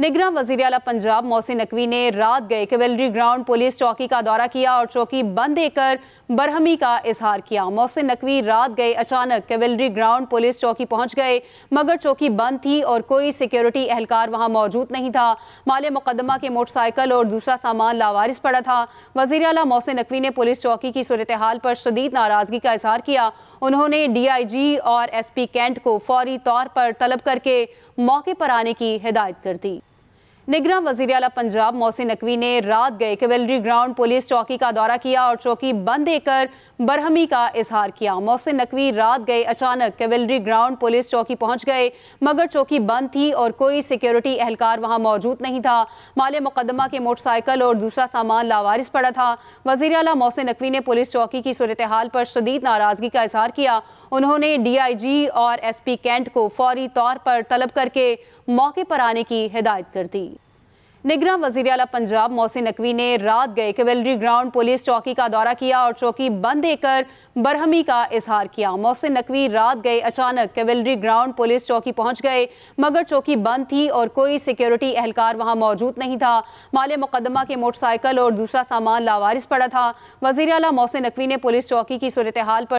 निगरान वजीर अला पंजाब मोहसिन नकवी ने रात गए कवेलरी ग्राउंड पुलिस चौकी का दौरा किया और चौकी बंद देकर बरहमी का इजहार किया मोहसिन नकवी रात गए अचानक कवेलरी ग्राउंड पुलिस चौकी पहुंच गए मगर चौकी बंद थी और कोई सिक्योरिटी एहलकार वहां मौजूद नहीं था माले मुकदमा के मोटरसाइकिल और दूसरा सामान लावारिस पड़ा था वजीर अला मोहसिन नकवी ने पुलिस चौकी की सूरत हाल पर शदीद नाराजगी का इजहार किया उन्होंने डी आई जी और एस पी कैंट को फौरी तौर पर तलब करके मौके पर आने की हिदायत कर दी निगरान वजीर अला पंजाब मोहसिन नकवी ने रात गए कवेलरी ग्राउंड पुलिस चौकी का दौरा किया और चौकी बंद देकर बरहमी का इजहार किया मोहसिन नकवी रात गए अचानक कवेलरी ग्राउंड पुलिस चौकी पहुंच गए मगर चौकी बंद थी और कोई सिक्योरिटी एहलकार वहां मौजूद नहीं था माले मुकदमा के मोटरसाइकिल और दूसरा सामान लावारिस पड़ा था वजीर अला मोहसिन नकवी ने पुलिस चौकी की सूरत हाल पर शदीद नाराजगी का इजहार किया उन्होंने डी आई जी और एस पी कैंट को फौरी तौर पर तलब करके मौके पर आने की हिदायत कर दी निगरान वजीर अला पंजाब मोहसिन नकवी ने रात गए कैवेलरी ग्राउंड पुलिस चौकी का दौरा किया और चौकी बंद देकर बरहमी का इजहार किया मोहसिन नकवी रात गए अचानक कैवेलरी ग्राउंड पुलिस चौकी पहुंच गए मगर चौकी बंद थी और कोई सिक्योरिटी एहलकार वहां मौजूद नहीं था माले मुकदमा के मोटरसाइकिल और दूसरा सामान लावारिस पड़ा था वजीर अला मोहसिन नकवी ने पुलिस चौकी की सूरत हाल पर